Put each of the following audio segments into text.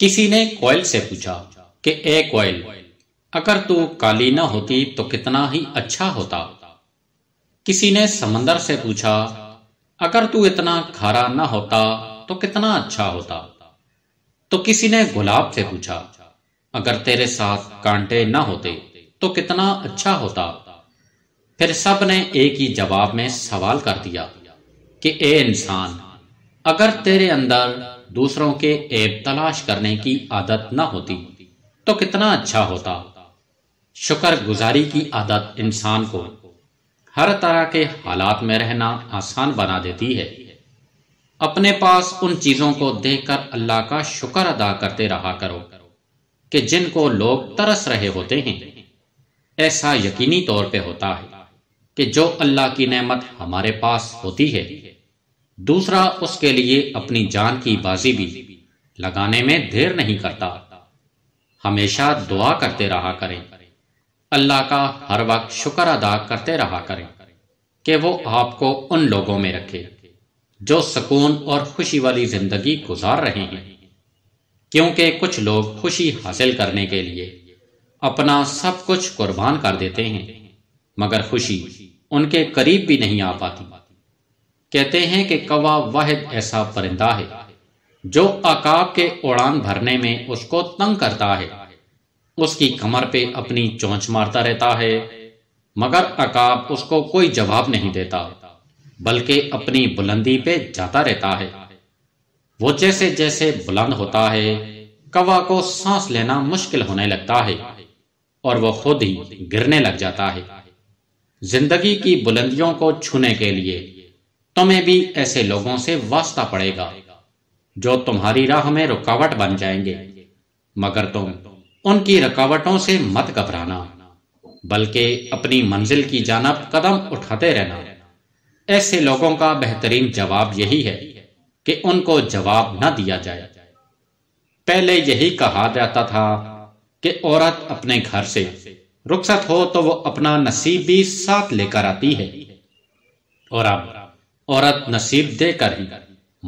किसी ने कोयल से पूछा कि ए कोयल अगर तू काली न होती तो कितना ही अच्छा होता किसी ने समंदर से पूछा अगर तू इतना खारा न होता तो कितना अच्छा होता तो किसी ने गुलाब से पूछा अगर तेरे साथ कांटे न होते तो कितना अच्छा होता फिर सब ने एक ही जवाब में सवाल कर दिया कि ए इंसान अगर तेरे अंदर दूसरों के ऐप तलाश करने की आदत न होती तो कितना अच्छा होता शुक्र गुजारी की आदत इंसान को हर तरह के हालात में रहना आसान बना देती है अपने पास उन चीजों को देखकर अल्लाह का शुक्र अदा करते रहा करो कि जिनको लोग तरस रहे होते हैं ऐसा यकीनी तौर पे होता है कि जो अल्लाह की नेमत हमारे पास होती है दूसरा उसके लिए अपनी जान की बाजी भी लगाने में देर नहीं करता हमेशा दुआ करते रहा करें अल्लाह का हर वक्त शुक्र अदा करते रहा करें कि वो आपको उन लोगों में रखे जो सुकून और खुशी वाली जिंदगी गुजार रहे हैं क्योंकि कुछ लोग खुशी हासिल करने के लिए अपना सब कुछ कुर्बान कर देते हैं मगर खुशी उनके करीब भी नहीं आ पाती कहते हैं कि कवा वाहिद ऐसा परिंदा है जो अकाब के उड़ान भरने में उसको तंग करता है उसकी कमर पे अपनी चोंच मारता रहता है मगर अकाब उसको कोई जवाब नहीं देता बल्कि अपनी बुलंदी पे जाता रहता है वो जैसे जैसे बुलंद होता है कवा को सांस लेना मुश्किल होने लगता है और वो खुद ही गिरने लग जाता है जिंदगी की बुलंदियों को छूने के लिए तुम्हें भी ऐसे लोगों से वास्ता पड़ेगा जो तुम्हारी राह में रुकावट बन जाएंगे मगर तुम उनकी रुकावटों से मत घबराना बल्कि अपनी मंजिल की जानब कदम उठाते रहना ऐसे लोगों का बेहतरीन जवाब यही है कि उनको जवाब न दिया जाए पहले यही कहा जाता था कि औरत अपने घर से रुखसत हो तो वो अपना नसीब भी साथ लेकर आती है और अब औरत नसीब देकर ही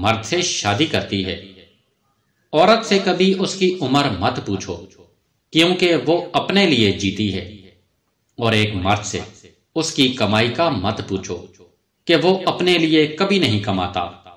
मर्द से शादी करती है औरत से कभी उसकी उम्र मत पूछो क्योंकि वो अपने लिए जीती है और एक मर्द से उसकी कमाई का मत पूछो कि वो अपने लिए कभी नहीं कमाता